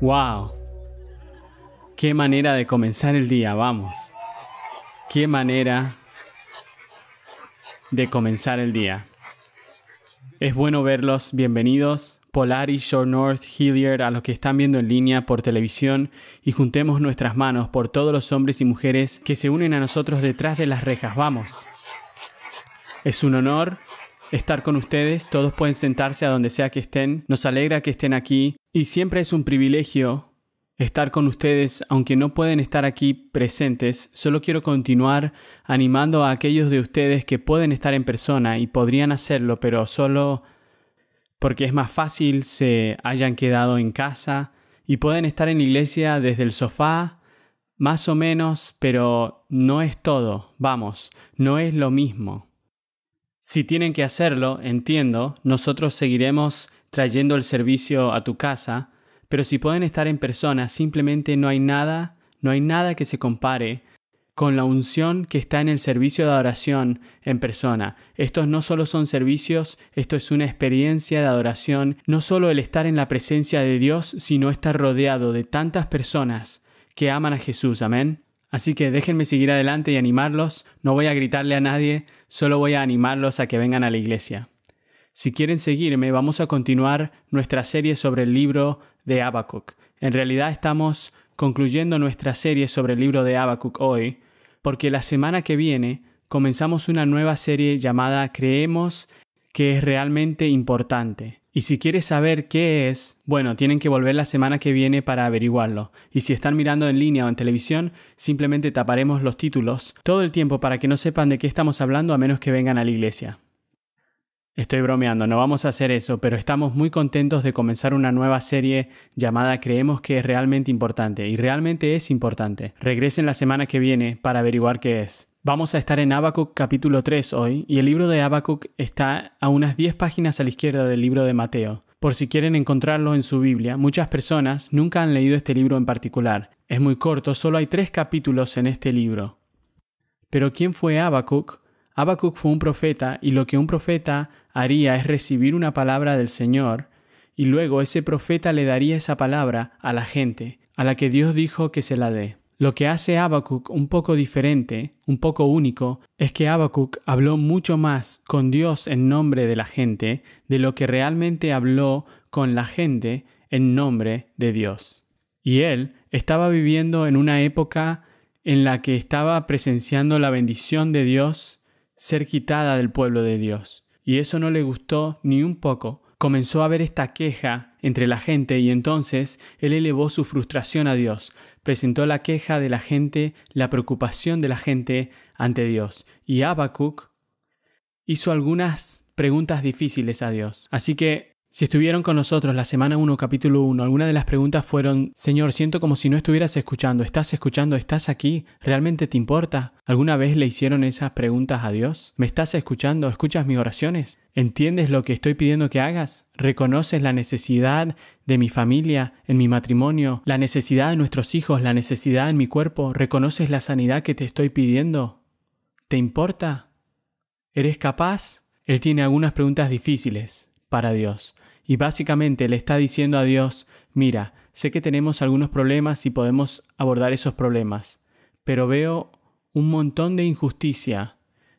¡Wow! ¡Qué manera de comenzar el día! Vamos. ¡Qué manera de comenzar el día! Es bueno verlos. Bienvenidos. Polaris, Shore North, Hilliard, a los que están viendo en línea por televisión y juntemos nuestras manos por todos los hombres y mujeres que se unen a nosotros detrás de las rejas. Vamos. Es un honor estar con ustedes. Todos pueden sentarse a donde sea que estén. Nos alegra que estén aquí. Y siempre es un privilegio estar con ustedes, aunque no pueden estar aquí presentes. Solo quiero continuar animando a aquellos de ustedes que pueden estar en persona y podrían hacerlo, pero solo porque es más fácil se hayan quedado en casa y pueden estar en la iglesia desde el sofá, más o menos, pero no es todo, vamos, no es lo mismo. Si tienen que hacerlo, entiendo, nosotros seguiremos trayendo el servicio a tu casa, pero si pueden estar en persona, simplemente no hay nada, no hay nada que se compare con la unción que está en el servicio de adoración en persona. Estos no solo son servicios, esto es una experiencia de adoración, no solo el estar en la presencia de Dios, sino estar rodeado de tantas personas que aman a Jesús, amén. Así que déjenme seguir adelante y animarlos, no voy a gritarle a nadie, solo voy a animarlos a que vengan a la iglesia. Si quieren seguirme, vamos a continuar nuestra serie sobre el libro de Habacuc. En realidad estamos concluyendo nuestra serie sobre el libro de Habacuc hoy, porque la semana que viene comenzamos una nueva serie llamada Creemos que es realmente importante. Y si quieres saber qué es, bueno, tienen que volver la semana que viene para averiguarlo. Y si están mirando en línea o en televisión, simplemente taparemos los títulos todo el tiempo para que no sepan de qué estamos hablando a menos que vengan a la iglesia. Estoy bromeando, no vamos a hacer eso, pero estamos muy contentos de comenzar una nueva serie llamada Creemos que es realmente importante, y realmente es importante. Regresen la semana que viene para averiguar qué es. Vamos a estar en Habacuc capítulo 3 hoy y el libro de Habacuc está a unas 10 páginas a la izquierda del libro de Mateo. Por si quieren encontrarlo en su Biblia, muchas personas nunca han leído este libro en particular. Es muy corto, solo hay tres capítulos en este libro. Pero ¿quién fue Habacuc? Habacuc fue un profeta y lo que un profeta haría es recibir una palabra del Señor y luego ese profeta le daría esa palabra a la gente, a la que Dios dijo que se la dé. Lo que hace Habacuc un poco diferente, un poco único, es que Habacuc habló mucho más con Dios en nombre de la gente de lo que realmente habló con la gente en nombre de Dios. Y él estaba viviendo en una época en la que estaba presenciando la bendición de Dios ser quitada del pueblo de Dios. Y eso no le gustó ni un poco. Comenzó a ver esta queja entre la gente y entonces él elevó su frustración a Dios presentó la queja de la gente, la preocupación de la gente ante Dios. Y Habacuc hizo algunas preguntas difíciles a Dios. Así que si estuvieron con nosotros la semana 1, capítulo 1, algunas de las preguntas fueron, Señor, siento como si no estuvieras escuchando, ¿estás escuchando? ¿Estás aquí? ¿Realmente te importa? ¿Alguna vez le hicieron esas preguntas a Dios? ¿Me estás escuchando? ¿Escuchas mis oraciones? ¿Entiendes lo que estoy pidiendo que hagas? ¿Reconoces la necesidad de mi familia, en mi matrimonio, la necesidad de nuestros hijos, la necesidad en mi cuerpo? ¿Reconoces la sanidad que te estoy pidiendo? ¿Te importa? ¿Eres capaz? Él tiene algunas preguntas difíciles para Dios. Y básicamente le está diciendo a Dios, mira, sé que tenemos algunos problemas y podemos abordar esos problemas, pero veo un montón de injusticia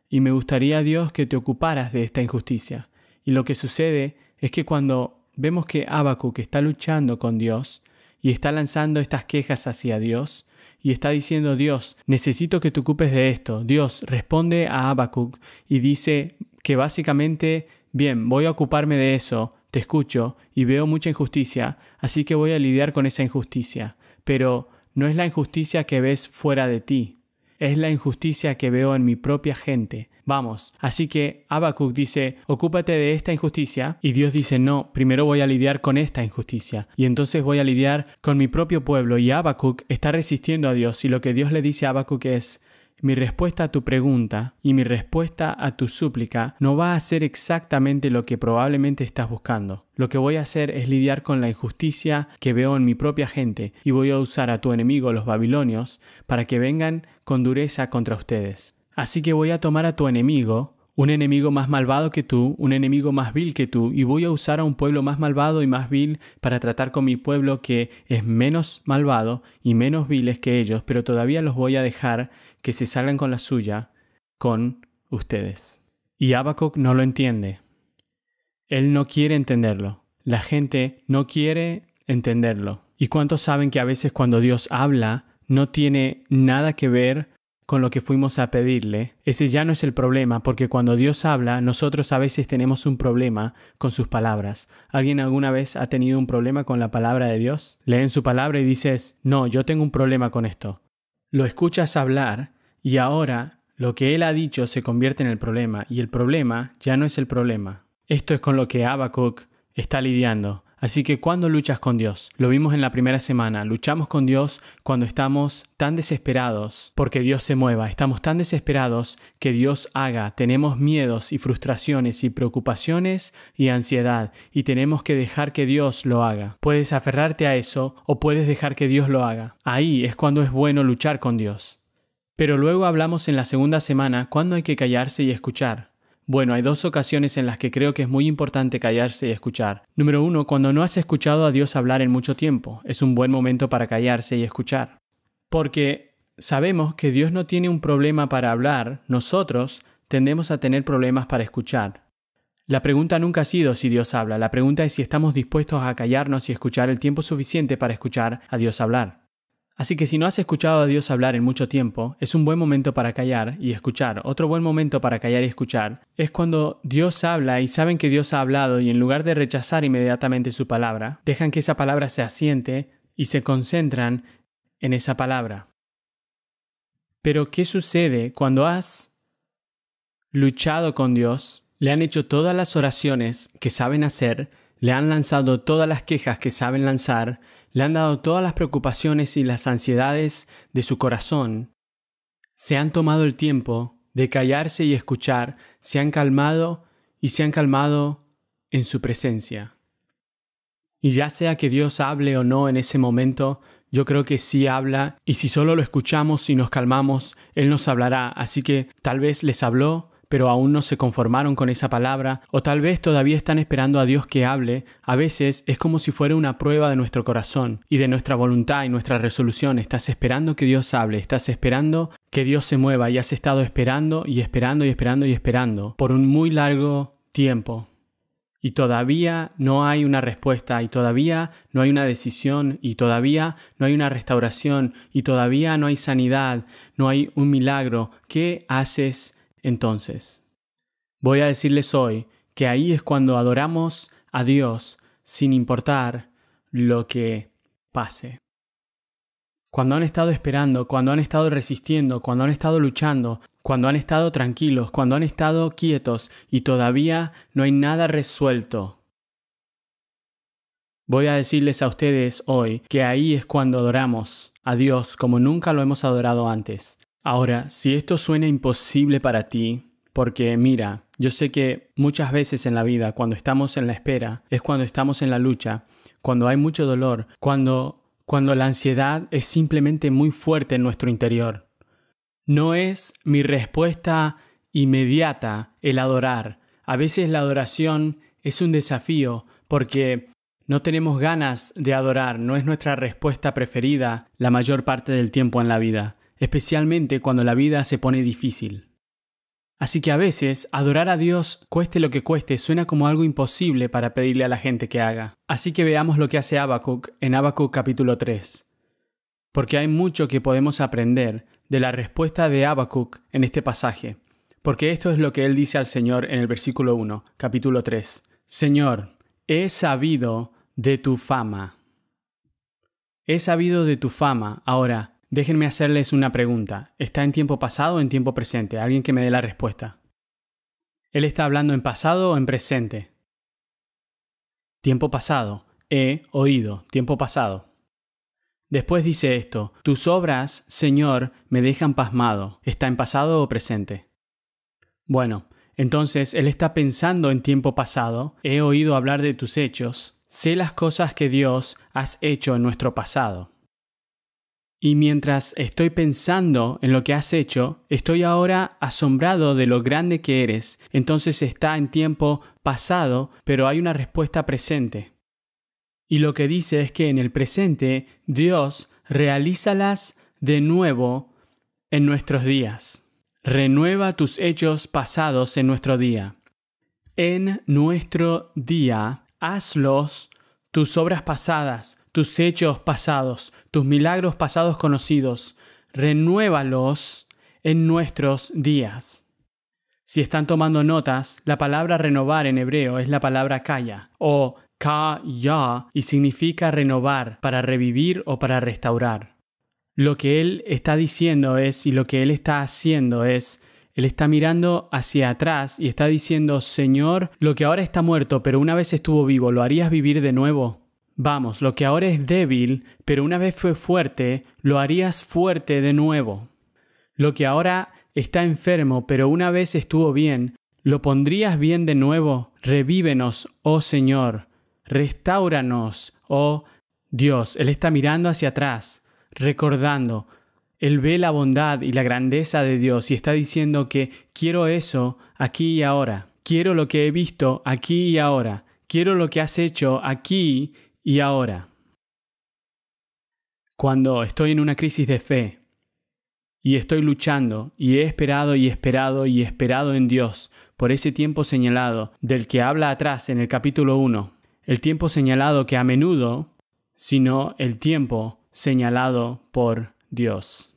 y me gustaría Dios que te ocuparas de esta injusticia. Y lo que sucede es que cuando vemos que que está luchando con Dios y está lanzando estas quejas hacia Dios, y está diciendo Dios, necesito que te ocupes de esto. Dios responde a Habacuc y dice que básicamente, bien, voy a ocuparme de eso, te escucho y veo mucha injusticia, así que voy a lidiar con esa injusticia. Pero no es la injusticia que ves fuera de ti, es la injusticia que veo en mi propia gente. Vamos, así que Habacuc dice, ocúpate de esta injusticia, y Dios dice, no, primero voy a lidiar con esta injusticia, y entonces voy a lidiar con mi propio pueblo, y Habacuc está resistiendo a Dios, y lo que Dios le dice a Habacuc es, mi respuesta a tu pregunta y mi respuesta a tu súplica no va a ser exactamente lo que probablemente estás buscando. Lo que voy a hacer es lidiar con la injusticia que veo en mi propia gente y voy a usar a tu enemigo, los babilonios, para que vengan con dureza contra ustedes. Así que voy a tomar a tu enemigo, un enemigo más malvado que tú, un enemigo más vil que tú, y voy a usar a un pueblo más malvado y más vil para tratar con mi pueblo que es menos malvado y menos viles que ellos, pero todavía los voy a dejar que se salgan con la suya con ustedes. Y Habacuc no lo entiende. Él no quiere entenderlo. La gente no quiere entenderlo. ¿Y cuántos saben que a veces cuando Dios habla no tiene nada que ver con lo que fuimos a pedirle? Ese ya no es el problema, porque cuando Dios habla, nosotros a veces tenemos un problema con sus palabras. ¿Alguien alguna vez ha tenido un problema con la palabra de Dios? Leen su palabra y dices, no, yo tengo un problema con esto. Lo escuchas hablar y ahora lo que él ha dicho se convierte en el problema y el problema ya no es el problema. Esto es con lo que Habacuc está lidiando Así que cuando luchas con Dios, lo vimos en la primera semana, luchamos con Dios cuando estamos tan desesperados porque Dios se mueva, estamos tan desesperados que Dios haga, tenemos miedos y frustraciones y preocupaciones y ansiedad y tenemos que dejar que Dios lo haga. Puedes aferrarte a eso o puedes dejar que Dios lo haga. Ahí es cuando es bueno luchar con Dios. Pero luego hablamos en la segunda semana cuando hay que callarse y escuchar. Bueno, hay dos ocasiones en las que creo que es muy importante callarse y escuchar. Número uno, cuando no has escuchado a Dios hablar en mucho tiempo, es un buen momento para callarse y escuchar. Porque sabemos que Dios no tiene un problema para hablar, nosotros tendemos a tener problemas para escuchar. La pregunta nunca ha sido si Dios habla, la pregunta es si estamos dispuestos a callarnos y escuchar el tiempo suficiente para escuchar a Dios hablar. Así que si no has escuchado a Dios hablar en mucho tiempo, es un buen momento para callar y escuchar. Otro buen momento para callar y escuchar es cuando Dios habla y saben que Dios ha hablado y en lugar de rechazar inmediatamente su palabra, dejan que esa palabra se asiente y se concentran en esa palabra. Pero ¿qué sucede cuando has luchado con Dios? Le han hecho todas las oraciones que saben hacer, le han lanzado todas las quejas que saben lanzar, le han dado todas las preocupaciones y las ansiedades de su corazón. Se han tomado el tiempo de callarse y escuchar, se han calmado y se han calmado en su presencia. Y ya sea que Dios hable o no en ese momento, yo creo que sí habla, y si solo lo escuchamos y nos calmamos, Él nos hablará, así que tal vez les habló pero aún no se conformaron con esa palabra, o tal vez todavía están esperando a Dios que hable, a veces es como si fuera una prueba de nuestro corazón y de nuestra voluntad y nuestra resolución. Estás esperando que Dios hable, estás esperando que Dios se mueva y has estado esperando y esperando y esperando y esperando por un muy largo tiempo. Y todavía no hay una respuesta, y todavía no hay una decisión, y todavía no hay una restauración, y todavía no hay sanidad, no hay un milagro. ¿Qué haces entonces, voy a decirles hoy que ahí es cuando adoramos a Dios sin importar lo que pase. Cuando han estado esperando, cuando han estado resistiendo, cuando han estado luchando, cuando han estado tranquilos, cuando han estado quietos y todavía no hay nada resuelto. Voy a decirles a ustedes hoy que ahí es cuando adoramos a Dios como nunca lo hemos adorado antes, Ahora, si esto suena imposible para ti, porque mira, yo sé que muchas veces en la vida, cuando estamos en la espera, es cuando estamos en la lucha, cuando hay mucho dolor, cuando, cuando la ansiedad es simplemente muy fuerte en nuestro interior. No es mi respuesta inmediata el adorar. A veces la adoración es un desafío porque no tenemos ganas de adorar, no es nuestra respuesta preferida la mayor parte del tiempo en la vida especialmente cuando la vida se pone difícil. Así que a veces adorar a Dios, cueste lo que cueste, suena como algo imposible para pedirle a la gente que haga. Así que veamos lo que hace Habacuc en Habacuc capítulo 3. Porque hay mucho que podemos aprender de la respuesta de Habacuc en este pasaje. Porque esto es lo que él dice al Señor en el versículo 1, capítulo 3. Señor, he sabido de tu fama. He sabido de tu fama. Ahora, Déjenme hacerles una pregunta. ¿Está en tiempo pasado o en tiempo presente? Alguien que me dé la respuesta. ¿Él está hablando en pasado o en presente? Tiempo pasado. He oído. Tiempo pasado. Después dice esto, tus obras, Señor, me dejan pasmado. ¿Está en pasado o presente? Bueno, entonces él está pensando en tiempo pasado, he oído hablar de tus hechos, sé las cosas que Dios has hecho en nuestro pasado. Y mientras estoy pensando en lo que has hecho, estoy ahora asombrado de lo grande que eres. Entonces está en tiempo pasado, pero hay una respuesta presente. Y lo que dice es que en el presente Dios realízalas de nuevo en nuestros días. Renueva tus hechos pasados en nuestro día. En nuestro día, hazlos tus obras pasadas, tus hechos pasados, tus milagros pasados conocidos, renuévalos en nuestros días. Si están tomando notas, la palabra renovar en hebreo es la palabra kaya o kaya y significa renovar, para revivir o para restaurar. Lo que él está diciendo es y lo que él está haciendo es él está mirando hacia atrás y está diciendo, Señor, lo que ahora está muerto, pero una vez estuvo vivo, ¿lo harías vivir de nuevo? Vamos, lo que ahora es débil, pero una vez fue fuerte, lo harías fuerte de nuevo. Lo que ahora está enfermo, pero una vez estuvo bien, lo pondrías bien de nuevo. Revívenos, oh Señor. restáuranos, oh Dios. Él está mirando hacia atrás, recordando. Él ve la bondad y la grandeza de Dios y está diciendo que quiero eso aquí y ahora. Quiero lo que he visto aquí y ahora. Quiero lo que has hecho aquí y ahora. Cuando estoy en una crisis de fe y estoy luchando y he esperado y esperado y esperado en Dios por ese tiempo señalado del que habla atrás en el capítulo 1, el tiempo señalado que a menudo, sino el tiempo señalado por Dios.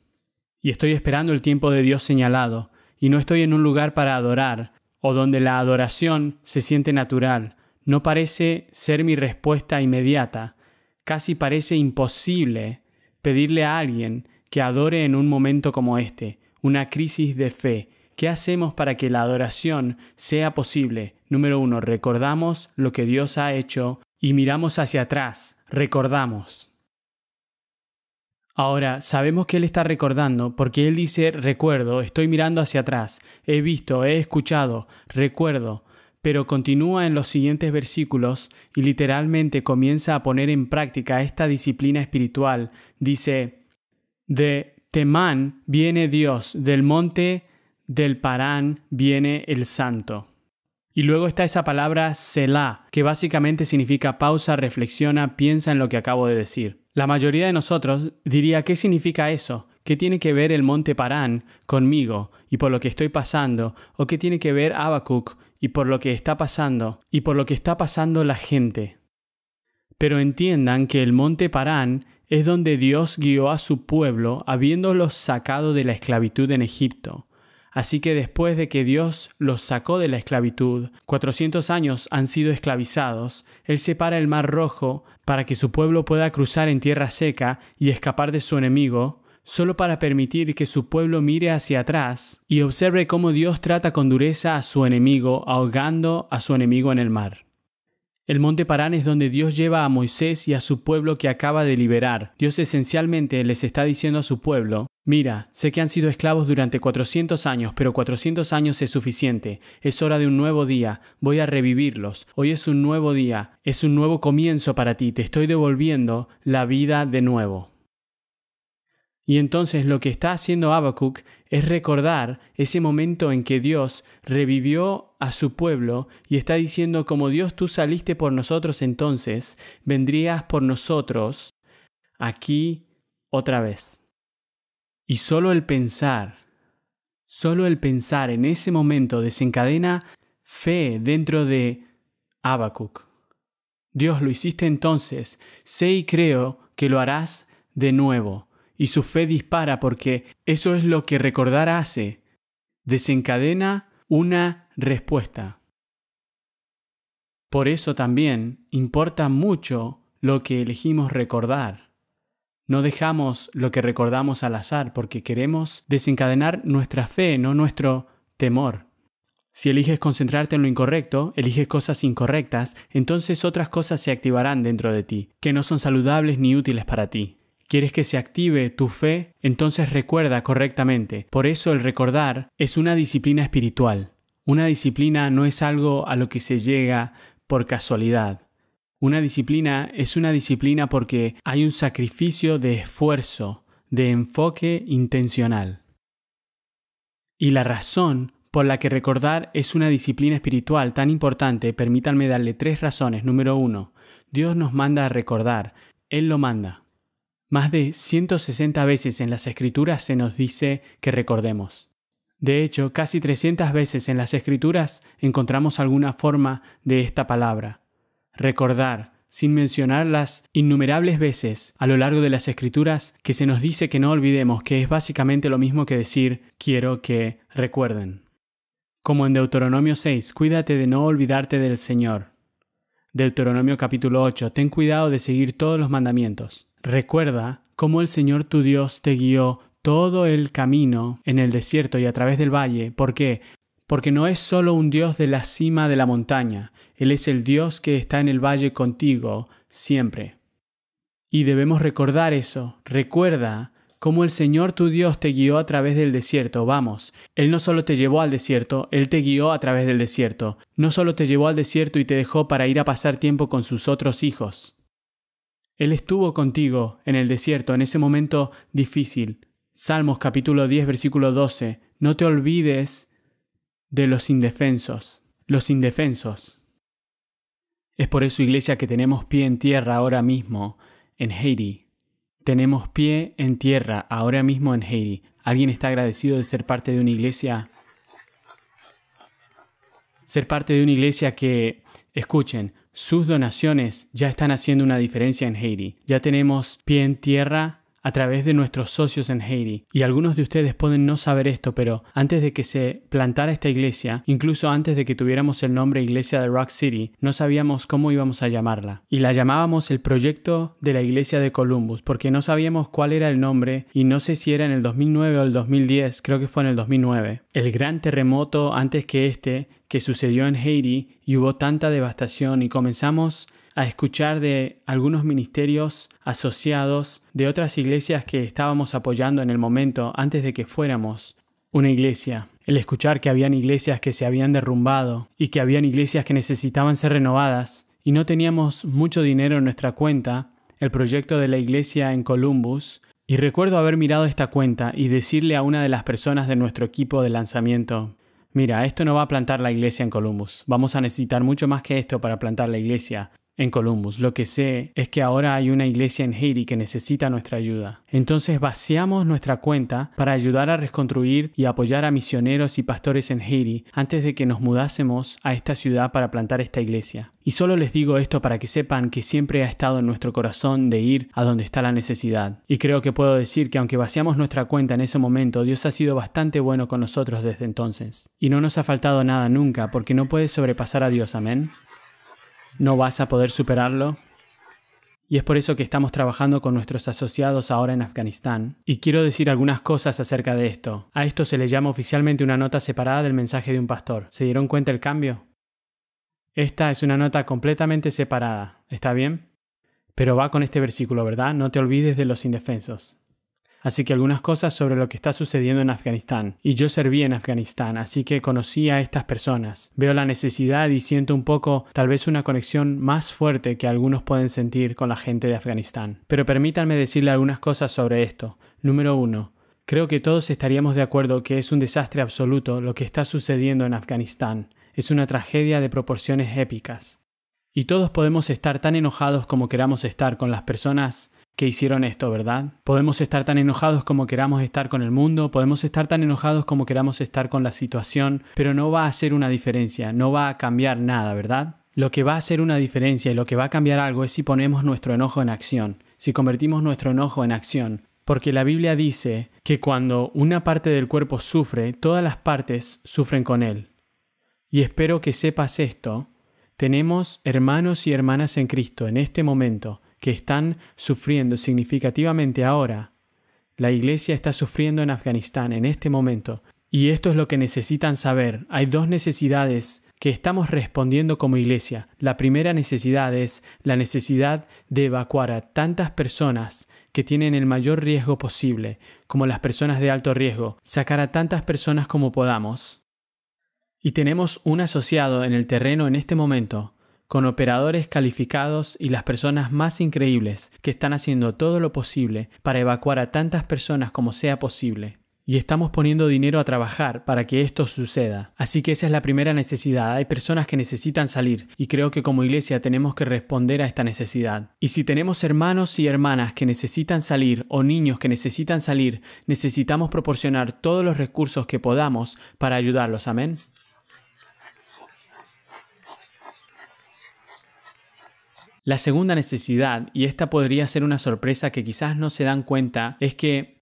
Y estoy esperando el tiempo de Dios señalado, y no estoy en un lugar para adorar, o donde la adoración se siente natural, no parece ser mi respuesta inmediata. Casi parece imposible pedirle a alguien que adore en un momento como este, una crisis de fe. ¿Qué hacemos para que la adoración sea posible? Número uno, recordamos lo que Dios ha hecho y miramos hacia atrás, recordamos. Ahora, sabemos que Él está recordando porque Él dice, recuerdo, estoy mirando hacia atrás, he visto, he escuchado, recuerdo, pero continúa en los siguientes versículos y literalmente comienza a poner en práctica esta disciplina espiritual. Dice, de Temán viene Dios, del monte del Parán viene el Santo. Y luego está esa palabra Selah, que básicamente significa pausa, reflexiona, piensa en lo que acabo de decir. La mayoría de nosotros diría, ¿qué significa eso? ¿Qué tiene que ver el monte Parán conmigo y por lo que estoy pasando? ¿O qué tiene que ver Habacuc y por lo que está pasando y por lo que está pasando la gente. Pero entiendan que el monte Parán es donde Dios guió a su pueblo habiéndolos sacado de la esclavitud en Egipto. Así que después de que Dios los sacó de la esclavitud, 400 años han sido esclavizados, Él separa el Mar Rojo para que su pueblo pueda cruzar en tierra seca y escapar de su enemigo, solo para permitir que su pueblo mire hacia atrás y observe cómo Dios trata con dureza a su enemigo, ahogando a su enemigo en el mar. El monte Parán es donde Dios lleva a Moisés y a su pueblo que acaba de liberar. Dios esencialmente les está diciendo a su pueblo, mira, sé que han sido esclavos durante 400 años, pero 400 años es suficiente, es hora de un nuevo día, voy a revivirlos, hoy es un nuevo día, es un nuevo comienzo para ti, te estoy devolviendo la vida de nuevo. Y entonces lo que está haciendo Habacuc es recordar ese momento en que Dios revivió a su pueblo y está diciendo, como Dios tú saliste por nosotros entonces, vendrías por nosotros aquí otra vez. Y solo el pensar, solo el pensar en ese momento desencadena fe dentro de Habacuc. Dios lo hiciste entonces, sé y creo que lo harás de nuevo y su fe dispara porque eso es lo que recordar hace. Desencadena una respuesta. Por eso también importa mucho lo que elegimos recordar. No dejamos lo que recordamos al azar porque queremos desencadenar nuestra fe, no nuestro temor. Si eliges concentrarte en lo incorrecto, eliges cosas incorrectas, entonces otras cosas se activarán dentro de ti, que no son saludables ni útiles para ti quieres que se active tu fe, entonces recuerda correctamente. Por eso el recordar es una disciplina espiritual. Una disciplina no es algo a lo que se llega por casualidad. Una disciplina es una disciplina porque hay un sacrificio de esfuerzo, de enfoque intencional. Y la razón por la que recordar es una disciplina espiritual tan importante, permítanme darle tres razones. Número uno, Dios nos manda a recordar, Él lo manda. Más de 160 veces en las escrituras se nos dice que recordemos. De hecho, casi 300 veces en las escrituras encontramos alguna forma de esta palabra. Recordar, sin mencionar las innumerables veces a lo largo de las escrituras que se nos dice que no olvidemos, que es básicamente lo mismo que decir quiero que recuerden. Como en Deuteronomio 6, cuídate de no olvidarte del Señor. Deuteronomio capítulo 8, ten cuidado de seguir todos los mandamientos. Recuerda cómo el Señor tu Dios te guió todo el camino en el desierto y a través del valle. ¿Por qué? Porque no es solo un Dios de la cima de la montaña, Él es el Dios que está en el valle contigo siempre. Y debemos recordar eso. Recuerda cómo el Señor tu Dios te guió a través del desierto. Vamos, Él no solo te llevó al desierto, Él te guió a través del desierto. No solo te llevó al desierto y te dejó para ir a pasar tiempo con sus otros hijos. Él estuvo contigo en el desierto, en ese momento difícil. Salmos capítulo 10, versículo 12. No te olvides de los indefensos, los indefensos. Es por eso, iglesia, que tenemos pie en tierra ahora mismo en Haití. Tenemos pie en tierra ahora mismo en Haití. ¿Alguien está agradecido de ser parte de una iglesia? Ser parte de una iglesia que, escuchen, sus donaciones ya están haciendo una diferencia en Haití. Ya tenemos pie en tierra a través de nuestros socios en Haiti. Y algunos de ustedes pueden no saber esto, pero antes de que se plantara esta iglesia, incluso antes de que tuviéramos el nombre Iglesia de Rock City, no sabíamos cómo íbamos a llamarla. Y la llamábamos el proyecto de la Iglesia de Columbus, porque no sabíamos cuál era el nombre y no sé si era en el 2009 o el 2010, creo que fue en el 2009. El gran terremoto antes que este, que sucedió en Haiti, y hubo tanta devastación y comenzamos a escuchar de algunos ministerios asociados de otras iglesias que estábamos apoyando en el momento antes de que fuéramos una iglesia. El escuchar que habían iglesias que se habían derrumbado y que habían iglesias que necesitaban ser renovadas y no teníamos mucho dinero en nuestra cuenta, el proyecto de la iglesia en Columbus, y recuerdo haber mirado esta cuenta y decirle a una de las personas de nuestro equipo de lanzamiento, mira, esto no va a plantar la iglesia en Columbus, vamos a necesitar mucho más que esto para plantar la iglesia, en Columbus. Lo que sé es que ahora hay una iglesia en Haití que necesita nuestra ayuda. Entonces vaciamos nuestra cuenta para ayudar a reconstruir y apoyar a misioneros y pastores en Haití antes de que nos mudásemos a esta ciudad para plantar esta iglesia. Y solo les digo esto para que sepan que siempre ha estado en nuestro corazón de ir a donde está la necesidad. Y creo que puedo decir que aunque vaciamos nuestra cuenta en ese momento, Dios ha sido bastante bueno con nosotros desde entonces. Y no nos ha faltado nada nunca porque no puede sobrepasar a Dios, amén no vas a poder superarlo. Y es por eso que estamos trabajando con nuestros asociados ahora en Afganistán. Y quiero decir algunas cosas acerca de esto. A esto se le llama oficialmente una nota separada del mensaje de un pastor. ¿Se dieron cuenta el cambio? Esta es una nota completamente separada. ¿Está bien? Pero va con este versículo, ¿verdad? No te olvides de los indefensos así que algunas cosas sobre lo que está sucediendo en Afganistán. Y yo serví en Afganistán, así que conocí a estas personas. Veo la necesidad y siento un poco, tal vez una conexión más fuerte que algunos pueden sentir con la gente de Afganistán. Pero permítanme decirle algunas cosas sobre esto. Número 1. Creo que todos estaríamos de acuerdo que es un desastre absoluto lo que está sucediendo en Afganistán. Es una tragedia de proporciones épicas. Y todos podemos estar tan enojados como queramos estar con las personas que hicieron esto, ¿verdad? Podemos estar tan enojados como queramos estar con el mundo, podemos estar tan enojados como queramos estar con la situación, pero no va a hacer una diferencia, no va a cambiar nada, ¿verdad? Lo que va a hacer una diferencia y lo que va a cambiar algo es si ponemos nuestro enojo en acción, si convertimos nuestro enojo en acción, porque la Biblia dice que cuando una parte del cuerpo sufre, todas las partes sufren con él. Y espero que sepas esto. Tenemos hermanos y hermanas en Cristo en este momento que están sufriendo significativamente ahora. La Iglesia está sufriendo en Afganistán en este momento, y esto es lo que necesitan saber. Hay dos necesidades que estamos respondiendo como iglesia. La primera necesidad es la necesidad de evacuar a tantas personas que tienen el mayor riesgo posible, como las personas de alto riesgo, sacar a tantas personas como podamos. Y tenemos un asociado en el terreno en este momento con operadores calificados y las personas más increíbles que están haciendo todo lo posible para evacuar a tantas personas como sea posible. Y estamos poniendo dinero a trabajar para que esto suceda. Así que esa es la primera necesidad. Hay personas que necesitan salir y creo que como iglesia tenemos que responder a esta necesidad. Y si tenemos hermanos y hermanas que necesitan salir o niños que necesitan salir, necesitamos proporcionar todos los recursos que podamos para ayudarlos. Amén. La segunda necesidad, y esta podría ser una sorpresa que quizás no se dan cuenta, es que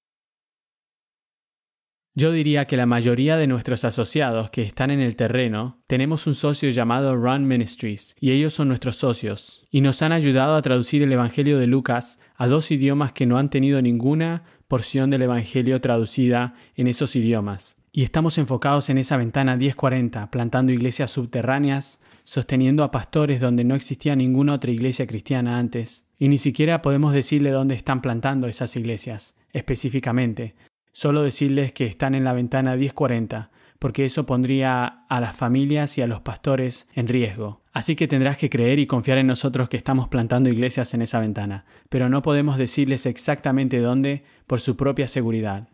yo diría que la mayoría de nuestros asociados que están en el terreno, tenemos un socio llamado Run Ministries, y ellos son nuestros socios, y nos han ayudado a traducir el Evangelio de Lucas a dos idiomas que no han tenido ninguna porción del Evangelio traducida en esos idiomas. Y estamos enfocados en esa ventana 1040, plantando iglesias subterráneas sosteniendo a pastores donde no existía ninguna otra iglesia cristiana antes, y ni siquiera podemos decirle dónde están plantando esas iglesias, específicamente, solo decirles que están en la ventana 1040, porque eso pondría a las familias y a los pastores en riesgo. Así que tendrás que creer y confiar en nosotros que estamos plantando iglesias en esa ventana, pero no podemos decirles exactamente dónde por su propia seguridad.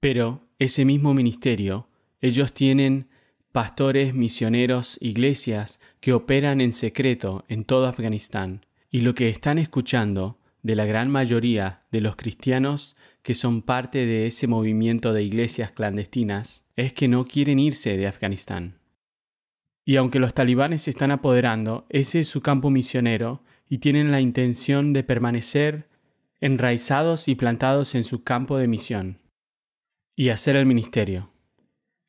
Pero ese mismo ministerio, ellos tienen pastores, misioneros, iglesias que operan en secreto en todo Afganistán y lo que están escuchando de la gran mayoría de los cristianos que son parte de ese movimiento de iglesias clandestinas es que no quieren irse de Afganistán. Y aunque los talibanes se están apoderando, ese es su campo misionero y tienen la intención de permanecer enraizados y plantados en su campo de misión y hacer el ministerio.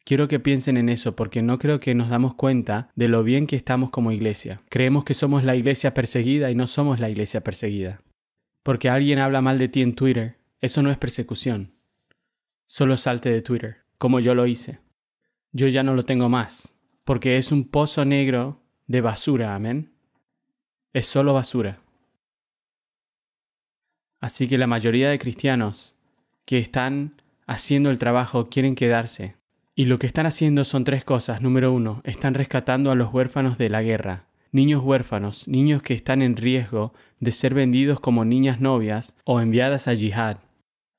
Quiero que piensen en eso porque no creo que nos damos cuenta de lo bien que estamos como iglesia. Creemos que somos la iglesia perseguida y no somos la iglesia perseguida. Porque alguien habla mal de ti en Twitter, eso no es persecución. Solo salte de Twitter, como yo lo hice. Yo ya no lo tengo más, porque es un pozo negro de basura, amén. Es solo basura. Así que la mayoría de cristianos que están haciendo el trabajo quieren quedarse y lo que están haciendo son tres cosas. Número uno, están rescatando a los huérfanos de la guerra. Niños huérfanos, niños que están en riesgo de ser vendidos como niñas novias o enviadas a yihad.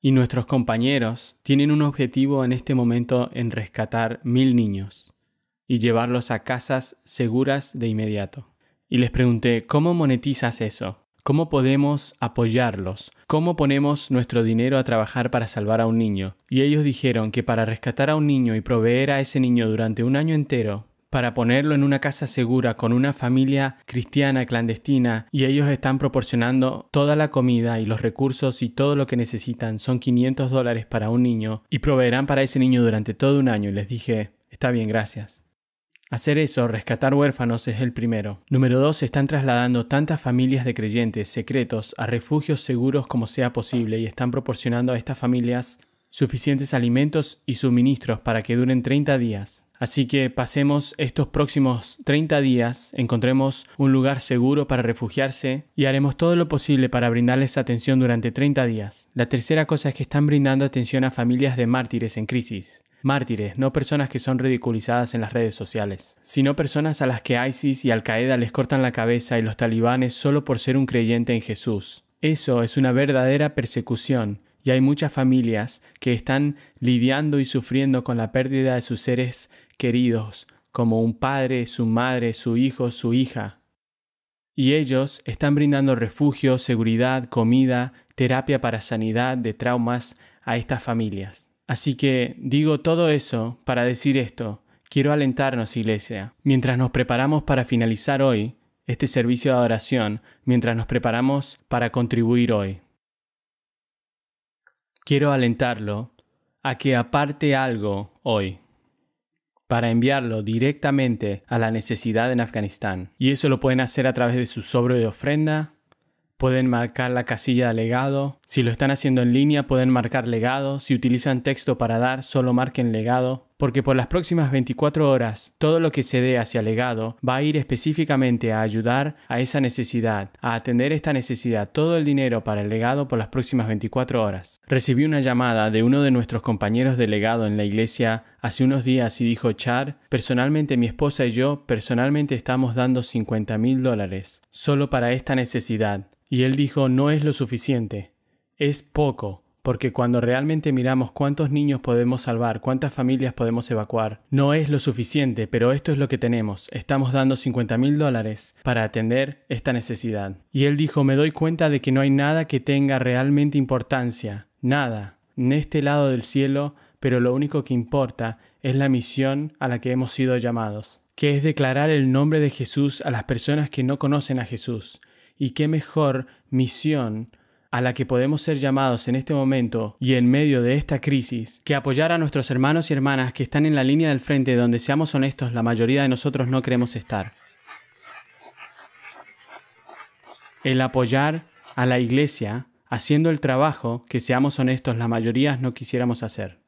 Y nuestros compañeros tienen un objetivo en este momento en rescatar mil niños y llevarlos a casas seguras de inmediato. Y les pregunté, ¿cómo monetizas eso? ¿Cómo podemos apoyarlos? ¿Cómo ponemos nuestro dinero a trabajar para salvar a un niño? Y ellos dijeron que para rescatar a un niño y proveer a ese niño durante un año entero, para ponerlo en una casa segura con una familia cristiana clandestina y ellos están proporcionando toda la comida y los recursos y todo lo que necesitan son 500 dólares para un niño y proveerán para ese niño durante todo un año y les dije, está bien, gracias. Hacer eso, rescatar huérfanos, es el primero. Número dos, están trasladando tantas familias de creyentes secretos a refugios seguros como sea posible y están proporcionando a estas familias suficientes alimentos y suministros para que duren 30 días. Así que pasemos estos próximos 30 días, encontremos un lugar seguro para refugiarse y haremos todo lo posible para brindarles atención durante 30 días. La tercera cosa es que están brindando atención a familias de mártires en crisis. Mártires, no personas que son ridiculizadas en las redes sociales, sino personas a las que ISIS y Al-Qaeda les cortan la cabeza y los talibanes solo por ser un creyente en Jesús. Eso es una verdadera persecución y hay muchas familias que están lidiando y sufriendo con la pérdida de sus seres queridos, como un padre, su madre, su hijo, su hija. Y ellos están brindando refugio, seguridad, comida, terapia para sanidad de traumas a estas familias. Así que digo todo eso para decir esto. Quiero alentarnos, Iglesia, mientras nos preparamos para finalizar hoy este servicio de adoración, mientras nos preparamos para contribuir hoy. Quiero alentarlo a que aparte algo hoy para enviarlo directamente a la necesidad en Afganistán. Y eso lo pueden hacer a través de su sobre de ofrenda pueden marcar la casilla de legado. Si lo están haciendo en línea, pueden marcar legado. Si utilizan texto para dar, solo marquen legado porque por las próximas 24 horas todo lo que se dé hacia legado va a ir específicamente a ayudar a esa necesidad, a atender esta necesidad, todo el dinero para el legado por las próximas 24 horas. Recibí una llamada de uno de nuestros compañeros de legado en la iglesia hace unos días y dijo, Char, personalmente mi esposa y yo personalmente estamos dando 50 mil dólares solo para esta necesidad. Y él dijo, no es lo suficiente, es poco porque cuando realmente miramos cuántos niños podemos salvar, cuántas familias podemos evacuar, no es lo suficiente, pero esto es lo que tenemos. Estamos dando 50 mil dólares para atender esta necesidad. Y él dijo, me doy cuenta de que no hay nada que tenga realmente importancia, nada, en este lado del cielo, pero lo único que importa es la misión a la que hemos sido llamados, que es declarar el nombre de Jesús a las personas que no conocen a Jesús. Y qué mejor misión a la que podemos ser llamados en este momento y en medio de esta crisis, que apoyar a nuestros hermanos y hermanas que están en la línea del frente donde seamos honestos la mayoría de nosotros no queremos estar. El apoyar a la iglesia haciendo el trabajo que seamos honestos la mayoría no quisiéramos hacer.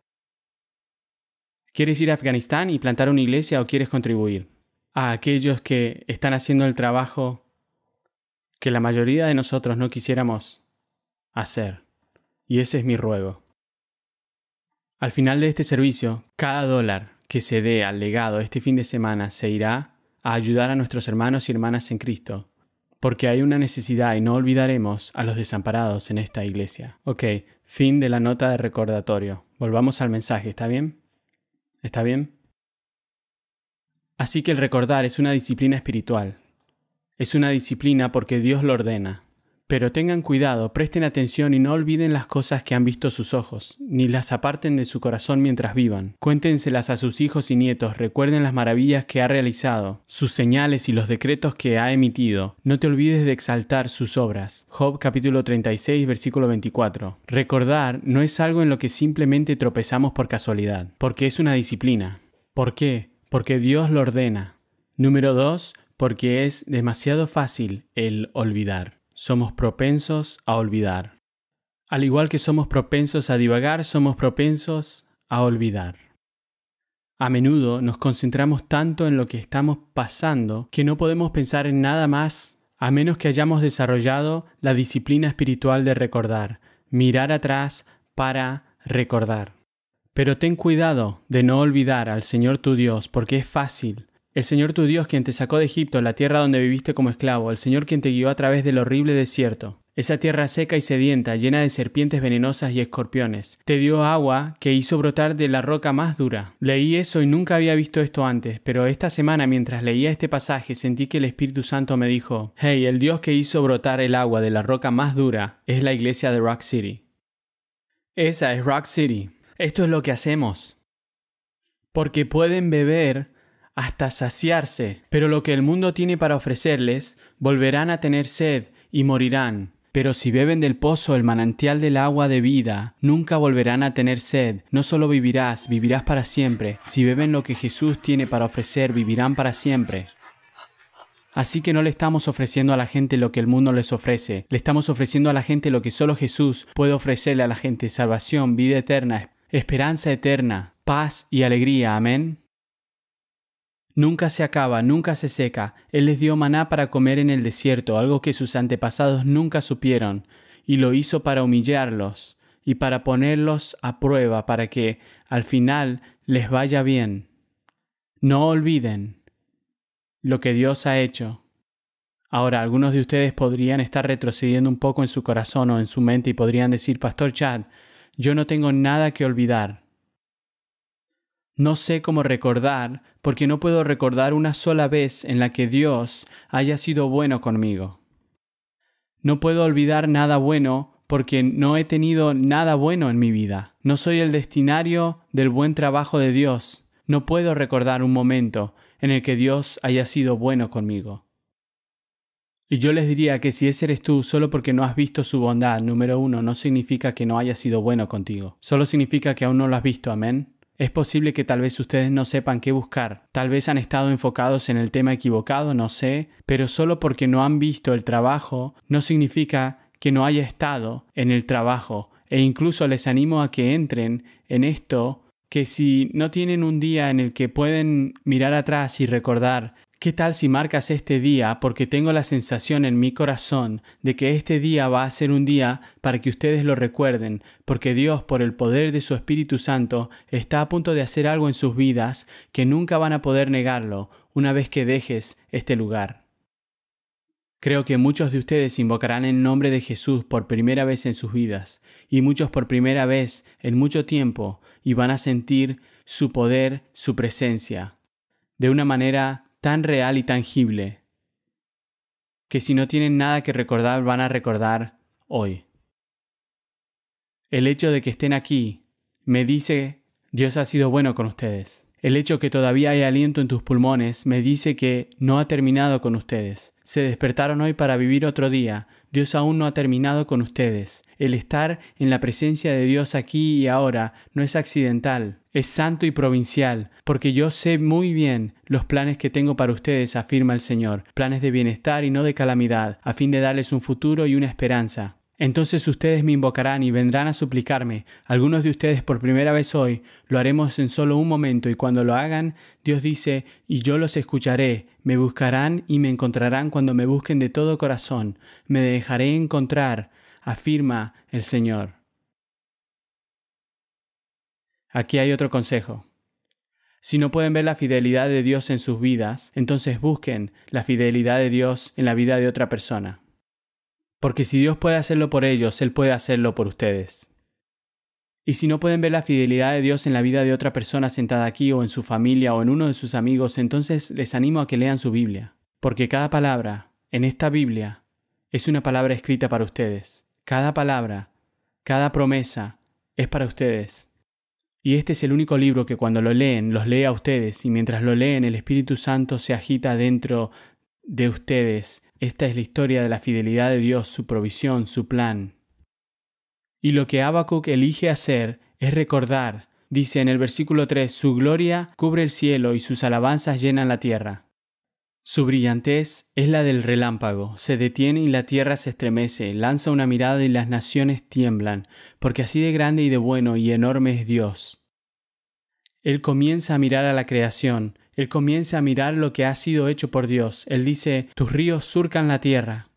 ¿Quieres ir a Afganistán y plantar una iglesia o quieres contribuir? A aquellos que están haciendo el trabajo que la mayoría de nosotros no quisiéramos hacer. Y ese es mi ruego. Al final de este servicio, cada dólar que se dé al legado este fin de semana se irá a ayudar a nuestros hermanos y hermanas en Cristo, porque hay una necesidad y no olvidaremos a los desamparados en esta iglesia. Ok, fin de la nota de recordatorio. Volvamos al mensaje, ¿está bien? ¿Está bien? Así que el recordar es una disciplina espiritual. Es una disciplina porque Dios lo ordena. Pero tengan cuidado, presten atención y no olviden las cosas que han visto sus ojos, ni las aparten de su corazón mientras vivan. Cuéntenselas a sus hijos y nietos, recuerden las maravillas que ha realizado, sus señales y los decretos que ha emitido. No te olvides de exaltar sus obras. Job capítulo 36 versículo 24. Recordar no es algo en lo que simplemente tropezamos por casualidad, porque es una disciplina. ¿Por qué? Porque Dios lo ordena. Número 2. Porque es demasiado fácil el olvidar somos propensos a olvidar. Al igual que somos propensos a divagar, somos propensos a olvidar. A menudo nos concentramos tanto en lo que estamos pasando que no podemos pensar en nada más a menos que hayamos desarrollado la disciplina espiritual de recordar, mirar atrás para recordar. Pero ten cuidado de no olvidar al Señor tu Dios porque es fácil el Señor tu Dios quien te sacó de Egipto, la tierra donde viviste como esclavo, el Señor quien te guió a través del horrible desierto, esa tierra seca y sedienta, llena de serpientes venenosas y escorpiones. Te dio agua que hizo brotar de la roca más dura. Leí eso y nunca había visto esto antes, pero esta semana mientras leía este pasaje sentí que el Espíritu Santo me dijo, Hey, el Dios que hizo brotar el agua de la roca más dura es la iglesia de Rock City. Esa es Rock City. Esto es lo que hacemos. Porque pueden beber hasta saciarse, pero lo que el mundo tiene para ofrecerles, volverán a tener sed y morirán. Pero si beben del pozo el manantial del agua de vida, nunca volverán a tener sed. No solo vivirás, vivirás para siempre. Si beben lo que Jesús tiene para ofrecer, vivirán para siempre. Así que no le estamos ofreciendo a la gente lo que el mundo les ofrece, le estamos ofreciendo a la gente lo que solo Jesús puede ofrecerle a la gente, salvación, vida eterna, esperanza eterna, paz y alegría, amén. Nunca se acaba, nunca se seca. Él les dio maná para comer en el desierto, algo que sus antepasados nunca supieron, y lo hizo para humillarlos y para ponerlos a prueba para que, al final, les vaya bien. No olviden lo que Dios ha hecho. Ahora, algunos de ustedes podrían estar retrocediendo un poco en su corazón o en su mente y podrían decir, Pastor Chad, yo no tengo nada que olvidar. No sé cómo recordar, porque no puedo recordar una sola vez en la que Dios haya sido bueno conmigo. No puedo olvidar nada bueno, porque no he tenido nada bueno en mi vida. No soy el destinario del buen trabajo de Dios. No puedo recordar un momento en el que Dios haya sido bueno conmigo. Y yo les diría que si ese eres tú solo porque no has visto su bondad, número uno, no significa que no haya sido bueno contigo. Solo significa que aún no lo has visto, amén. Es posible que tal vez ustedes no sepan qué buscar, tal vez han estado enfocados en el tema equivocado, no sé, pero solo porque no han visto el trabajo no significa que no haya estado en el trabajo, e incluso les animo a que entren en esto, que si no tienen un día en el que pueden mirar atrás y recordar ¿Qué tal si marcas este día? Porque tengo la sensación en mi corazón de que este día va a ser un día para que ustedes lo recuerden, porque Dios, por el poder de su Espíritu Santo, está a punto de hacer algo en sus vidas que nunca van a poder negarlo una vez que dejes este lugar. Creo que muchos de ustedes invocarán el nombre de Jesús por primera vez en sus vidas, y muchos por primera vez en mucho tiempo, y van a sentir su poder, su presencia, de una manera tan real y tangible, que si no tienen nada que recordar van a recordar hoy. El hecho de que estén aquí me dice Dios ha sido bueno con ustedes. El hecho que todavía hay aliento en tus pulmones me dice que no ha terminado con ustedes. Se despertaron hoy para vivir otro día, Dios aún no ha terminado con ustedes. El estar en la presencia de Dios aquí y ahora no es accidental, es santo y provincial, porque yo sé muy bien los planes que tengo para ustedes, afirma el Señor, planes de bienestar y no de calamidad, a fin de darles un futuro y una esperanza. Entonces ustedes me invocarán y vendrán a suplicarme. Algunos de ustedes por primera vez hoy lo haremos en solo un momento y cuando lo hagan, Dios dice, y yo los escucharé, me buscarán y me encontrarán cuando me busquen de todo corazón, me dejaré encontrar, afirma el Señor. Aquí hay otro consejo. Si no pueden ver la fidelidad de Dios en sus vidas, entonces busquen la fidelidad de Dios en la vida de otra persona porque si Dios puede hacerlo por ellos, Él puede hacerlo por ustedes. Y si no pueden ver la fidelidad de Dios en la vida de otra persona sentada aquí o en su familia o en uno de sus amigos, entonces les animo a que lean su Biblia, porque cada palabra en esta Biblia es una palabra escrita para ustedes. Cada palabra, cada promesa es para ustedes. Y este es el único libro que cuando lo leen, los lee a ustedes y mientras lo leen el Espíritu Santo se agita dentro de ustedes esta es la historia de la fidelidad de Dios, su provisión, su plan. Y lo que Habacuc elige hacer es recordar, dice en el versículo 3, su gloria cubre el cielo y sus alabanzas llenan la tierra. Su brillantez es la del relámpago, se detiene y la tierra se estremece, lanza una mirada y las naciones tiemblan, porque así de grande y de bueno y enorme es Dios. Él comienza a mirar a la creación, él comienza a mirar lo que ha sido hecho por Dios. Él dice, tus ríos surcan la tierra.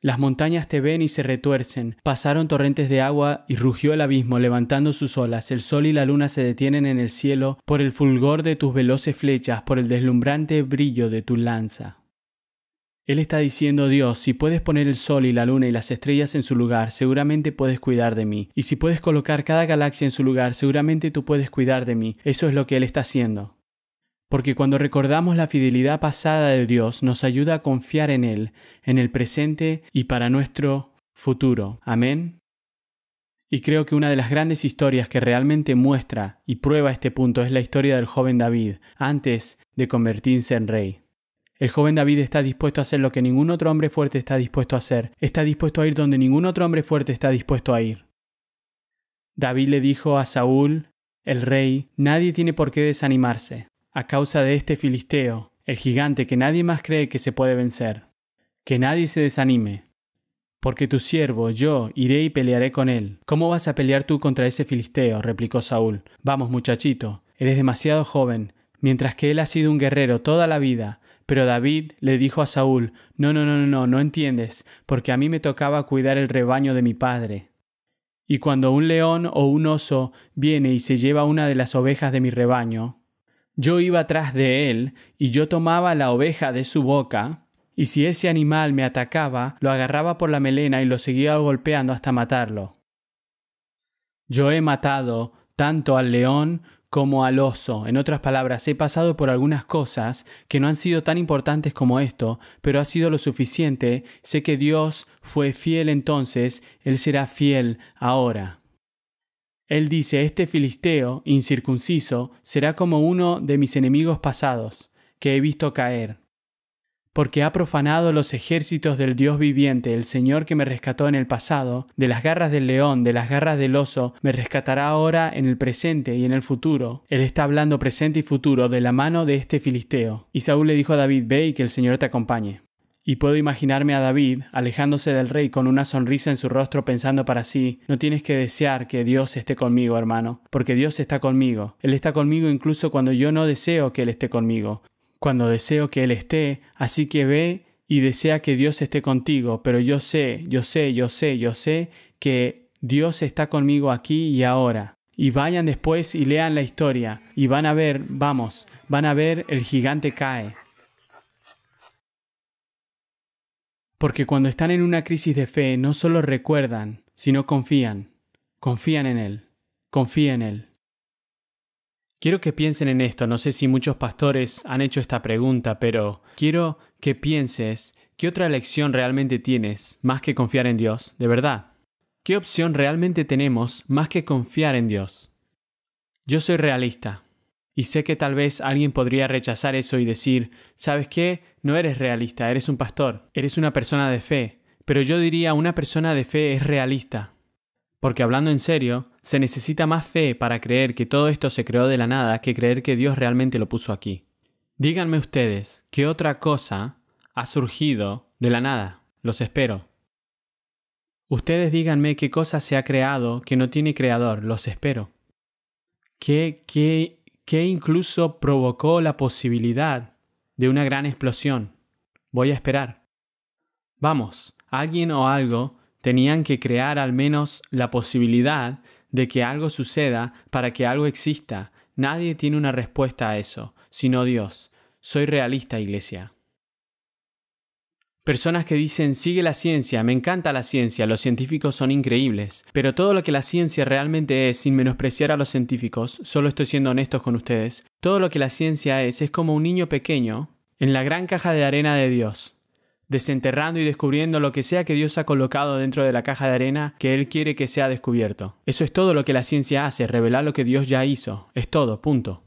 Las montañas te ven y se retuercen. Pasaron torrentes de agua y rugió el abismo levantando sus olas. El sol y la luna se detienen en el cielo por el fulgor de tus veloces flechas, por el deslumbrante brillo de tu lanza. Él está diciendo, Dios, si puedes poner el sol y la luna y las estrellas en su lugar, seguramente puedes cuidar de mí. Y si puedes colocar cada galaxia en su lugar, seguramente tú puedes cuidar de mí. Eso es lo que Él está haciendo porque cuando recordamos la fidelidad pasada de Dios nos ayuda a confiar en Él, en el presente y para nuestro futuro. Amén. Y creo que una de las grandes historias que realmente muestra y prueba este punto es la historia del joven David, antes de convertirse en rey. El joven David está dispuesto a hacer lo que ningún otro hombre fuerte está dispuesto a hacer, está dispuesto a ir donde ningún otro hombre fuerte está dispuesto a ir. David le dijo a Saúl, el rey, nadie tiene por qué desanimarse a causa de este filisteo, el gigante que nadie más cree que se puede vencer. Que nadie se desanime. Porque tu siervo, yo, iré y pelearé con él. ¿Cómo vas a pelear tú contra ese filisteo? replicó Saúl. Vamos, muchachito, eres demasiado joven, mientras que él ha sido un guerrero toda la vida. Pero David le dijo a Saúl, No, no, no, no, no entiendes, porque a mí me tocaba cuidar el rebaño de mi padre. Y cuando un león o un oso viene y se lleva una de las ovejas de mi rebaño, yo iba atrás de él, y yo tomaba la oveja de su boca, y si ese animal me atacaba, lo agarraba por la melena y lo seguía golpeando hasta matarlo. Yo he matado tanto al león como al oso. En otras palabras, he pasado por algunas cosas que no han sido tan importantes como esto, pero ha sido lo suficiente. Sé que Dios fue fiel entonces, Él será fiel ahora. Él dice, este filisteo incircunciso será como uno de mis enemigos pasados, que he visto caer, porque ha profanado los ejércitos del Dios viviente, el Señor que me rescató en el pasado, de las garras del león, de las garras del oso, me rescatará ahora en el presente y en el futuro. Él está hablando presente y futuro de la mano de este filisteo. Y Saúl le dijo a David, ve y que el Señor te acompañe. Y puedo imaginarme a David alejándose del rey con una sonrisa en su rostro pensando para sí, no tienes que desear que Dios esté conmigo, hermano, porque Dios está conmigo. Él está conmigo incluso cuando yo no deseo que Él esté conmigo, cuando deseo que Él esté, así que ve y desea que Dios esté contigo, pero yo sé, yo sé, yo sé, yo sé que Dios está conmigo aquí y ahora. Y vayan después y lean la historia y van a ver, vamos, van a ver el gigante cae. Porque cuando están en una crisis de fe no solo recuerdan, sino confían. Confían en Él. Confía en Él. Quiero que piensen en esto. No sé si muchos pastores han hecho esta pregunta, pero quiero que pienses qué otra elección realmente tienes más que confiar en Dios, de verdad. ¿Qué opción realmente tenemos más que confiar en Dios? Yo soy realista. Y sé que tal vez alguien podría rechazar eso y decir, ¿sabes qué? No eres realista, eres un pastor, eres una persona de fe. Pero yo diría, una persona de fe es realista. Porque hablando en serio, se necesita más fe para creer que todo esto se creó de la nada que creer que Dios realmente lo puso aquí. Díganme ustedes, ¿qué otra cosa ha surgido de la nada? Los espero. Ustedes díganme qué cosa se ha creado que no tiene creador, los espero. ¿Qué, qué que incluso provocó la posibilidad de una gran explosión. Voy a esperar. Vamos, alguien o algo tenían que crear al menos la posibilidad de que algo suceda para que algo exista. Nadie tiene una respuesta a eso, sino Dios. Soy realista, Iglesia. Personas que dicen sigue la ciencia, me encanta la ciencia, los científicos son increíbles, pero todo lo que la ciencia realmente es, sin menospreciar a los científicos, solo estoy siendo honestos con ustedes, todo lo que la ciencia es es como un niño pequeño en la gran caja de arena de Dios, desenterrando y descubriendo lo que sea que Dios ha colocado dentro de la caja de arena que Él quiere que sea descubierto. Eso es todo lo que la ciencia hace, revelar lo que Dios ya hizo. Es todo, punto.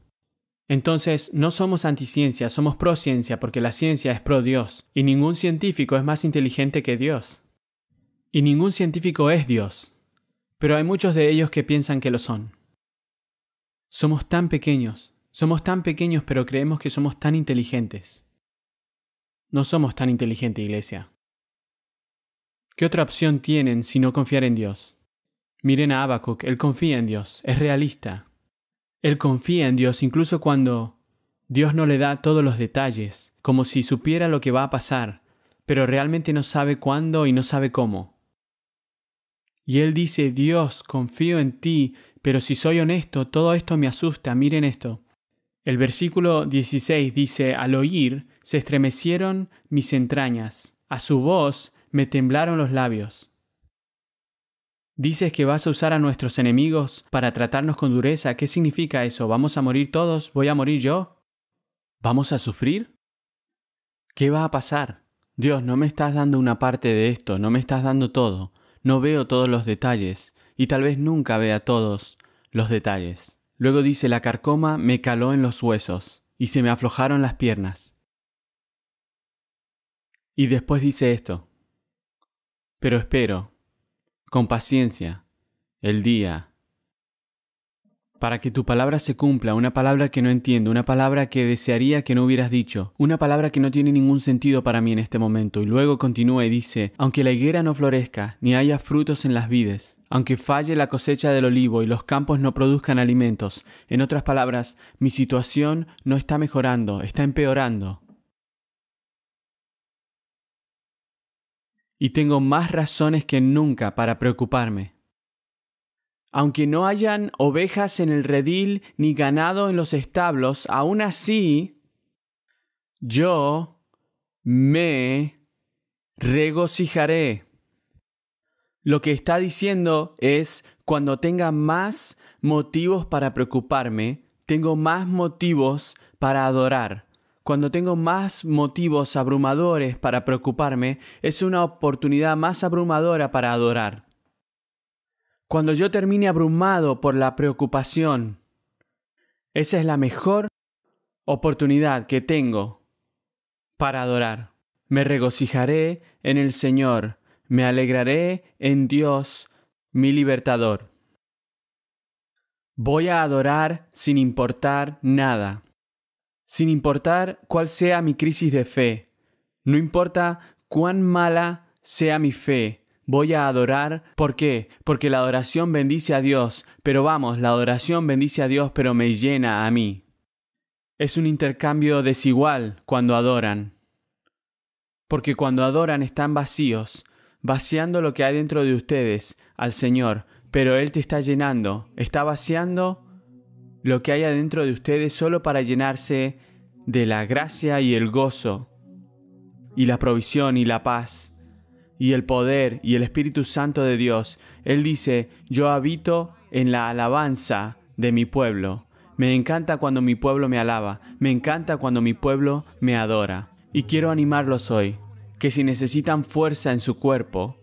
Entonces, no somos anticiencia, somos prociencia, porque la ciencia es pro Dios, y ningún científico es más inteligente que Dios. Y ningún científico es Dios, pero hay muchos de ellos que piensan que lo son. Somos tan pequeños, somos tan pequeños, pero creemos que somos tan inteligentes. No somos tan inteligentes, iglesia. ¿Qué otra opción tienen si no confiar en Dios? Miren a Habacuc, él confía en Dios, es realista, él confía en Dios incluso cuando Dios no le da todos los detalles, como si supiera lo que va a pasar, pero realmente no sabe cuándo y no sabe cómo. Y él dice, Dios, confío en ti, pero si soy honesto, todo esto me asusta, miren esto. El versículo 16 dice, al oír, se estremecieron mis entrañas, a su voz me temblaron los labios. Dices que vas a usar a nuestros enemigos para tratarnos con dureza. ¿Qué significa eso? ¿Vamos a morir todos? ¿Voy a morir yo? ¿Vamos a sufrir? ¿Qué va a pasar? Dios, no me estás dando una parte de esto, no me estás dando todo. No veo todos los detalles, y tal vez nunca vea todos los detalles. Luego dice, la carcoma me caló en los huesos, y se me aflojaron las piernas. Y después dice esto, pero espero, con paciencia, el día, para que tu palabra se cumpla, una palabra que no entiendo, una palabra que desearía que no hubieras dicho, una palabra que no tiene ningún sentido para mí en este momento. Y luego continúa y dice, aunque la higuera no florezca, ni haya frutos en las vides, aunque falle la cosecha del olivo y los campos no produzcan alimentos, en otras palabras, mi situación no está mejorando, está empeorando. y tengo más razones que nunca para preocuparme. Aunque no hayan ovejas en el redil ni ganado en los establos, aún así yo me regocijaré. Lo que está diciendo es, cuando tenga más motivos para preocuparme, tengo más motivos para adorar. Cuando tengo más motivos abrumadores para preocuparme, es una oportunidad más abrumadora para adorar. Cuando yo termine abrumado por la preocupación, esa es la mejor oportunidad que tengo para adorar. Me regocijaré en el Señor, me alegraré en Dios, mi libertador. Voy a adorar sin importar nada sin importar cuál sea mi crisis de fe. No importa cuán mala sea mi fe, voy a adorar. ¿Por qué? Porque la adoración bendice a Dios, pero vamos, la adoración bendice a Dios, pero me llena a mí. Es un intercambio desigual cuando adoran. Porque cuando adoran están vacíos, vaciando lo que hay dentro de ustedes al Señor, pero Él te está llenando, está vaciando lo que hay adentro de ustedes solo para llenarse de la gracia y el gozo, y la provisión y la paz, y el poder y el Espíritu Santo de Dios. Él dice, yo habito en la alabanza de mi pueblo. Me encanta cuando mi pueblo me alaba, me encanta cuando mi pueblo me adora. Y quiero animarlos hoy, que si necesitan fuerza en su cuerpo,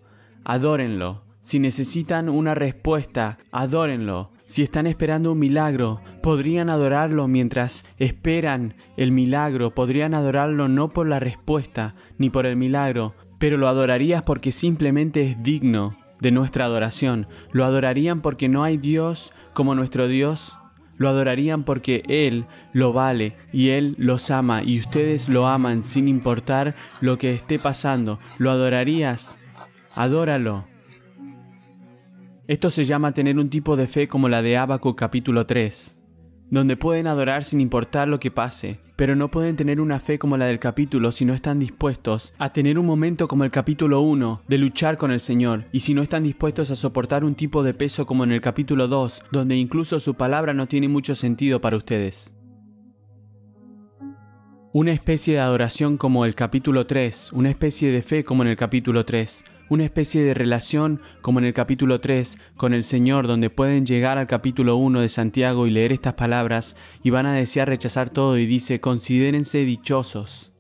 adórenlo. Si necesitan una respuesta, adórenlo. Si están esperando un milagro, podrían adorarlo mientras esperan el milagro, podrían adorarlo no por la respuesta ni por el milagro, pero lo adorarías porque simplemente es digno de nuestra adoración. Lo adorarían porque no hay Dios como nuestro Dios. Lo adorarían porque Él lo vale y Él los ama y ustedes lo aman sin importar lo que esté pasando. Lo adorarías. Adóralo. Esto se llama tener un tipo de fe como la de Abaco capítulo 3, donde pueden adorar sin importar lo que pase, pero no pueden tener una fe como la del capítulo si no están dispuestos a tener un momento como el capítulo 1 de luchar con el Señor, y si no están dispuestos a soportar un tipo de peso como en el capítulo 2, donde incluso su palabra no tiene mucho sentido para ustedes. Una especie de adoración como el capítulo 3, una especie de fe como en el capítulo 3, una especie de relación como en el capítulo 3 con el Señor, donde pueden llegar al capítulo 1 de Santiago y leer estas palabras y van a desear rechazar todo y dice, considérense dichosos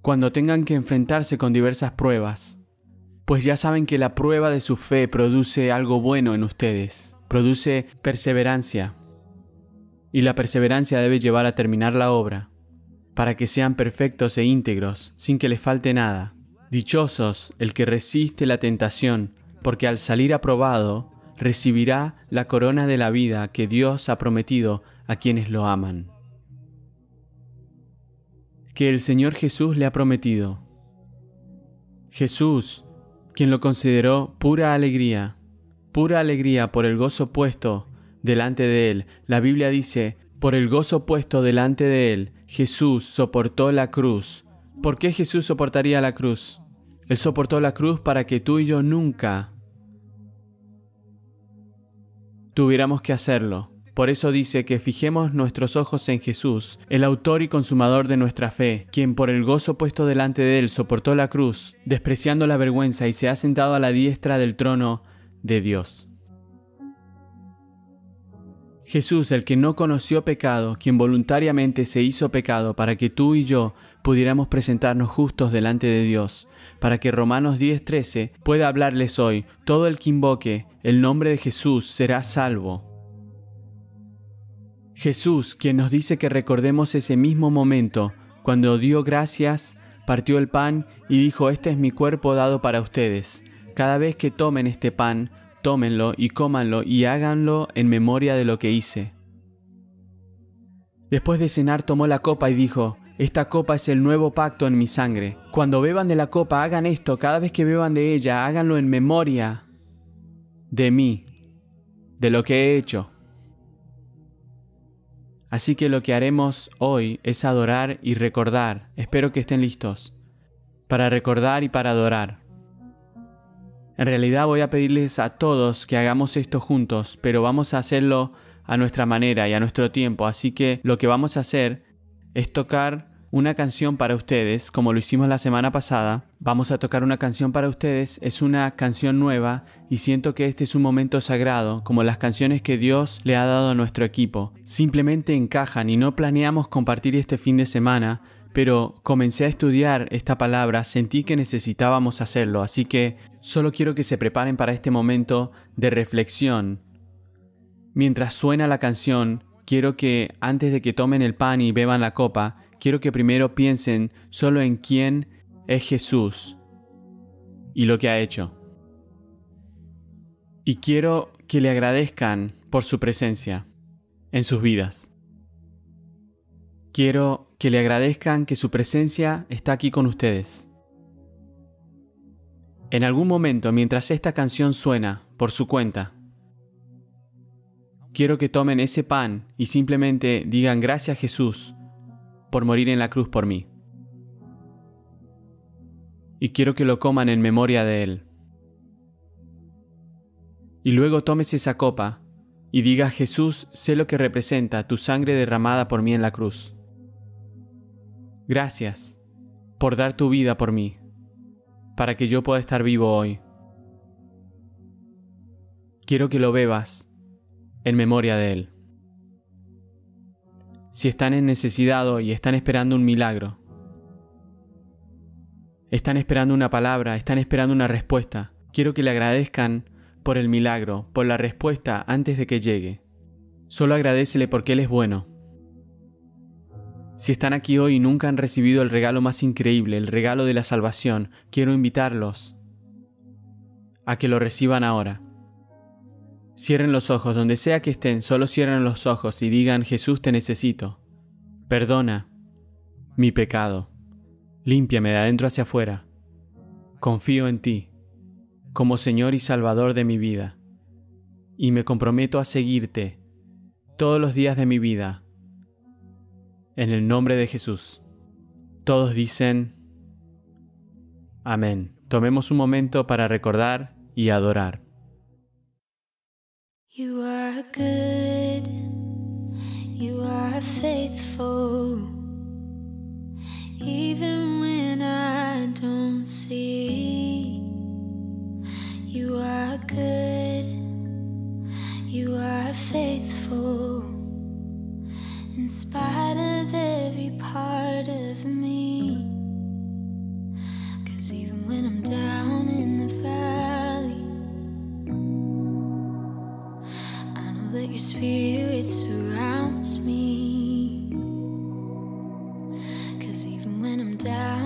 cuando tengan que enfrentarse con diversas pruebas, pues ya saben que la prueba de su fe produce algo bueno en ustedes, produce perseverancia, y la perseverancia debe llevar a terminar la obra, para que sean perfectos e íntegros, sin que les falte nada. Dichosos el que resiste la tentación, porque al salir aprobado, recibirá la corona de la vida que Dios ha prometido a quienes lo aman. Que el Señor Jesús le ha prometido. Jesús, quien lo consideró pura alegría, pura alegría por el gozo puesto delante de él. La Biblia dice, por el gozo puesto delante de él, Jesús soportó la cruz. ¿Por qué Jesús soportaría la cruz? Él soportó la cruz para que tú y yo nunca tuviéramos que hacerlo. Por eso dice que fijemos nuestros ojos en Jesús, el autor y consumador de nuestra fe, quien por el gozo puesto delante de él soportó la cruz, despreciando la vergüenza y se ha sentado a la diestra del trono de Dios. Jesús, el que no conoció pecado, quien voluntariamente se hizo pecado para que tú y yo pudiéramos presentarnos justos delante de Dios, para que Romanos 10:13 pueda hablarles hoy, todo el que invoque el nombre de Jesús será salvo. Jesús, quien nos dice que recordemos ese mismo momento, cuando dio gracias, partió el pan y dijo, este es mi cuerpo dado para ustedes. Cada vez que tomen este pan, tómenlo y cómanlo y háganlo en memoria de lo que hice. Después de cenar tomó la copa y dijo, esta copa es el nuevo pacto en mi sangre. Cuando beban de la copa, hagan esto. Cada vez que beban de ella, háganlo en memoria de mí, de lo que he hecho. Así que lo que haremos hoy es adorar y recordar. Espero que estén listos para recordar y para adorar. En realidad voy a pedirles a todos que hagamos esto juntos, pero vamos a hacerlo a nuestra manera y a nuestro tiempo. Así que lo que vamos a hacer es tocar una canción para ustedes, como lo hicimos la semana pasada. Vamos a tocar una canción para ustedes, es una canción nueva y siento que este es un momento sagrado, como las canciones que Dios le ha dado a nuestro equipo. Simplemente encajan y no planeamos compartir este fin de semana, pero comencé a estudiar esta palabra, sentí que necesitábamos hacerlo, así que solo quiero que se preparen para este momento de reflexión. Mientras suena la canción, quiero que antes de que tomen el pan y beban la copa, quiero que primero piensen solo en quién es Jesús y lo que ha hecho. Y quiero que le agradezcan por su presencia en sus vidas. Quiero que le agradezcan que su presencia está aquí con ustedes. En algún momento, mientras esta canción suena por su cuenta, quiero que tomen ese pan y simplemente digan gracias Jesús por morir en la cruz por mí. Y quiero que lo coman en memoria de Él. Y luego tomes esa copa y diga, Jesús, sé lo que representa tu sangre derramada por mí en la cruz. Gracias por dar tu vida por mí, para que yo pueda estar vivo hoy. Quiero que lo bebas en memoria de Él si están en necesidad y están esperando un milagro. Están esperando una palabra, están esperando una respuesta. Quiero que le agradezcan por el milagro, por la respuesta antes de que llegue. Solo agradecele porque Él es bueno. Si están aquí hoy y nunca han recibido el regalo más increíble, el regalo de la salvación, quiero invitarlos a que lo reciban ahora. Cierren los ojos, donde sea que estén, solo cierren los ojos y digan, Jesús te necesito. Perdona mi pecado. Límpiame de adentro hacia afuera. Confío en ti, como Señor y Salvador de mi vida. Y me comprometo a seguirte todos los días de mi vida. En el nombre de Jesús. Todos dicen, Amén. Tomemos un momento para recordar y adorar. You are good, you are faithful, even when I don't see. You are good, you are faithful, in spite of every part of me. Cause even when I'm down in the valley, Your spirit surrounds me. Cause even when I'm down.